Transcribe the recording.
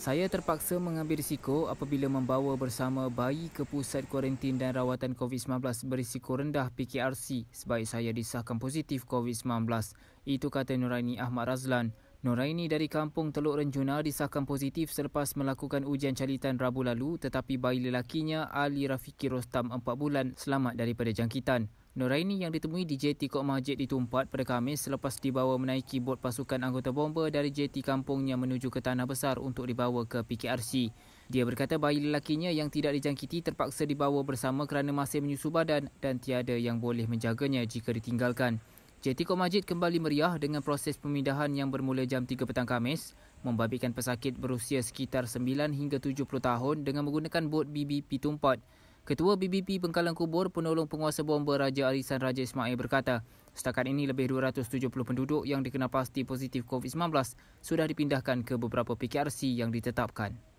Saya terpaksa mengambil risiko apabila membawa bersama bayi ke pusat kuarantin dan rawatan COVID-19 berisiko rendah PKRC sebab saya disahkan positif COVID-19. Itu kata Nuraini Ahmad Razlan. Nuraini dari kampung Teluk Renjuna disahkan positif selepas melakukan ujian calitan Rabu lalu tetapi bayi lelakinya Ali Rafiki Rostam 4 bulan selamat daripada jangkitan. Nuraini yang ditemui di JT Kokma JT Tumpat pada Khamis selepas dibawa menaiki bot pasukan anggota bomba dari JT kampungnya menuju ke Tanah Besar untuk dibawa ke PKRC. Dia berkata bayi lelakinya yang tidak dijangkiti terpaksa dibawa bersama kerana masih menyusu badan dan tiada yang boleh menjaganya jika ditinggalkan. JT Komajit kembali meriah dengan proses pemindahan yang bermula jam 3 petang Khamis, membabitkan pesakit berusia sekitar 9 hingga 70 tahun dengan menggunakan bot BBP Tumpat. Ketua BBP Pengkalan Kubur, penolong penguasa bomba Raja Arisan Raja Ismail berkata, setakat ini lebih 270 penduduk yang dikenal pasti positif COVID-19 sudah dipindahkan ke beberapa PKRC yang ditetapkan.